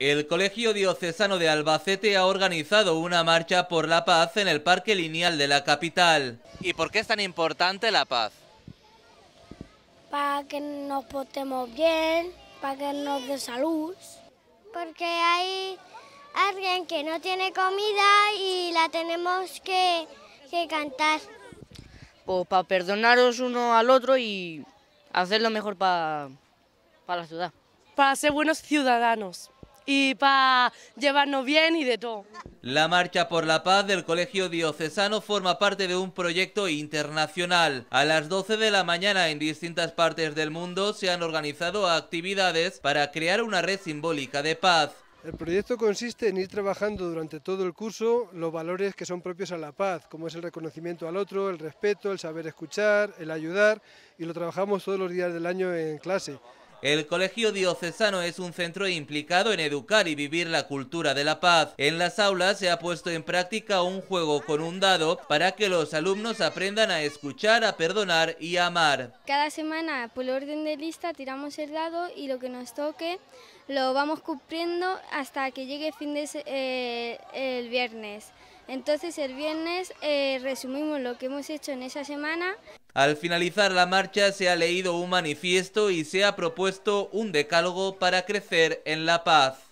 El Colegio Diocesano de Albacete ha organizado una marcha por la paz en el Parque Lineal de la capital. ¿Y por qué es tan importante la paz? Para que nos portemos bien, para que nos dé salud. Porque hay alguien que no tiene comida y la tenemos que, cantar. Pues para perdonaros uno al otro y hacer lo mejor para la ciudad. Para ser buenos ciudadanos y para llevarnos bien y de todo. La Marcha por la Paz del Colegio Diocesano forma parte de un proyecto internacional. A las 12 de la mañana en distintas partes del mundo se han organizado actividades para crear una red simbólica de paz. El proyecto consiste en ir trabajando durante todo el curso los valores que son propios a la paz, como es el reconocimiento al otro, el respeto, el saber escuchar, el ayudar, y lo trabajamos todos los días del año en clase. El Colegio Diocesano es un centro implicado en educar y vivir la cultura de la paz. En las aulas se ha puesto en práctica un juego con un dado para que los alumnos aprendan a escuchar, a perdonar y a amar. Cada semana, por orden de lista, tiramos el dado y lo que nos toque lo vamos cumpliendo hasta que llegue fin de eh, el viernes. Entonces el viernes eh, resumimos lo que hemos hecho en esa semana. Al finalizar la marcha se ha leído un manifiesto y se ha propuesto un decálogo para crecer en la paz.